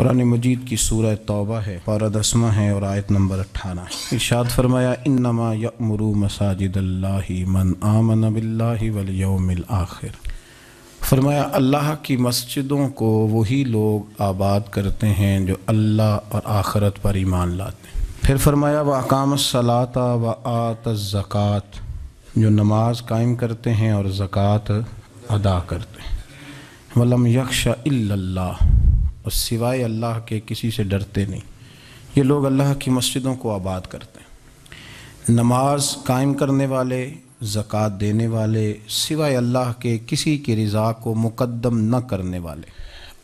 कुरान मजीद की सूरह तौबा है पारा दसवा है और आयत नंबर अट्ठारह इर्शाद फरमाया इन नमा यमरू मसाजिद मन आमन वलयमिल आखिर फरमाया अल्लाह की मस्जिदों को वही लोग आबाद करते हैं जो अल्लाह और आखरत पर ईमान लाते हैं फिर फरमाया व अकाम सलात व आत ज़क़़त जो नमाज कायम करते हैं और ज़क़़त अदा करते हैं वलम यक्शा अल्लाह और सिवाय अल्लाह के किसी से डरते नहीं ये लोग अल्लाह की मस्जिदों को आबाद करते हैं नमाज कायम करने वाले ज़क़़त देने वाले सिवाय अल्लाह के किसी की रज़ा को मुकदम न करने वाले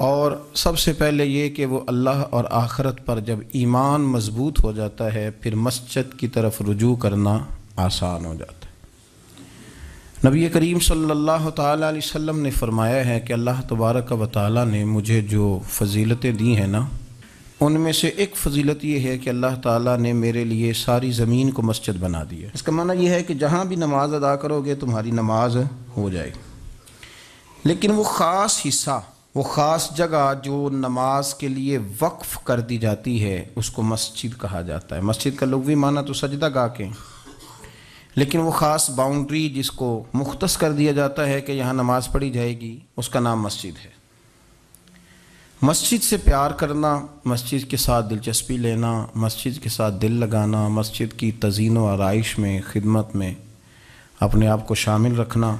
और सबसे पहले ये कि वो अल्लाह और आखरत पर जब ईमान मजबूत हो जाता है फिर मस्जिद की तरफ रुजू करना आसान हो जाता है नबी करीम सल्लल्लाहु अलैहि वसल्लम ने फरमाया है कि अल्लाह तबारक व ताली ने मुझे जो फजीलतें दी हैं ना उनमें से एक फजीलत ये है कि अल्लाह ताला ने मेरे लिए सारी ज़मीन को मस्जिद बना दी है इसका माना यह है कि जहाँ भी नमाज अदा करोगे तुम्हारी नमाज हो जाएगी लेकिन वो ख़ास हिस्सा वो ख़ास जगह जो नमाज के लिए वक्फ़ कर दी जाती है उसको मस्जिद कहा जाता है मस्जिद का लोग भी माना तो सजदा गा के लेकिन वो ख़ास बाउंड्री जिसको मुख्तस कर दिया जाता है कि यहाँ नमाज़ पढ़ी जाएगी उसका नाम मस्जिद है मस्जिद से प्यार करना मस्जिद के साथ दिलचस्पी लेना मस्जिद के साथ दिल लगाना मस्जिद की तजीन व आरइश में खिदमत में अपने आप को शामिल रखना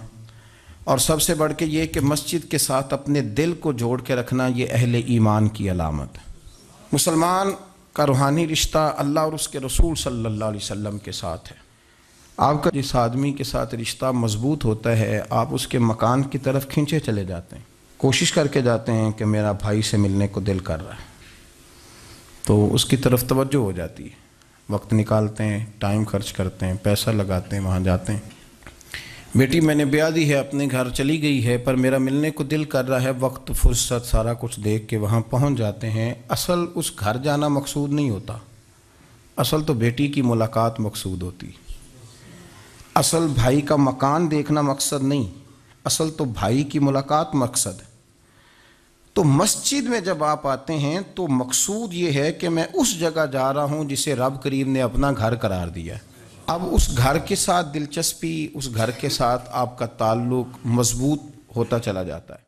और सबसे बढ़ के ये कि मस्जिद के साथ अपने दिल को जोड़ के रखना ये अहल ईमान की अलामत मुसलमान का रूहानी रिश्ता अल्लाह और उसके रसूल सल्ला अलैहि के साथ है आपका जिस आदमी के साथ रिश्ता मजबूत होता है आप उसके मकान की तरफ खींचे चले जाते हैं कोशिश करके जाते हैं कि मेरा भाई से मिलने को दिल कर रहा है तो उसकी तरफ तवज्जो हो जाती है वक्त निकालते हैं टाइम खर्च करते हैं पैसा लगाते हैं वहाँ जाते हैं बेटी मैंने ब्याह दी है अपने घर चली गई है पर मेरा मिलने को दिल कर रहा है वक्त फुर्सत सारा कुछ देख के वहाँ पहुँच जाते हैं असल उस घर जाना मकसूद नहीं होता असल तो बेटी की मुलाकात मकसूद होती है असल भाई का मकान देखना मकसद नहीं असल तो भाई की मुलाकात मकसद तो मस्जिद में जब आप आते हैं तो मकसूद ये है कि मैं उस जगह जा रहा हूँ जिसे रब करीम ने अपना घर करार दिया अब उस घर के साथ दिलचस्पी उस घर के साथ आपका ताल्लुक मजबूत होता चला जाता है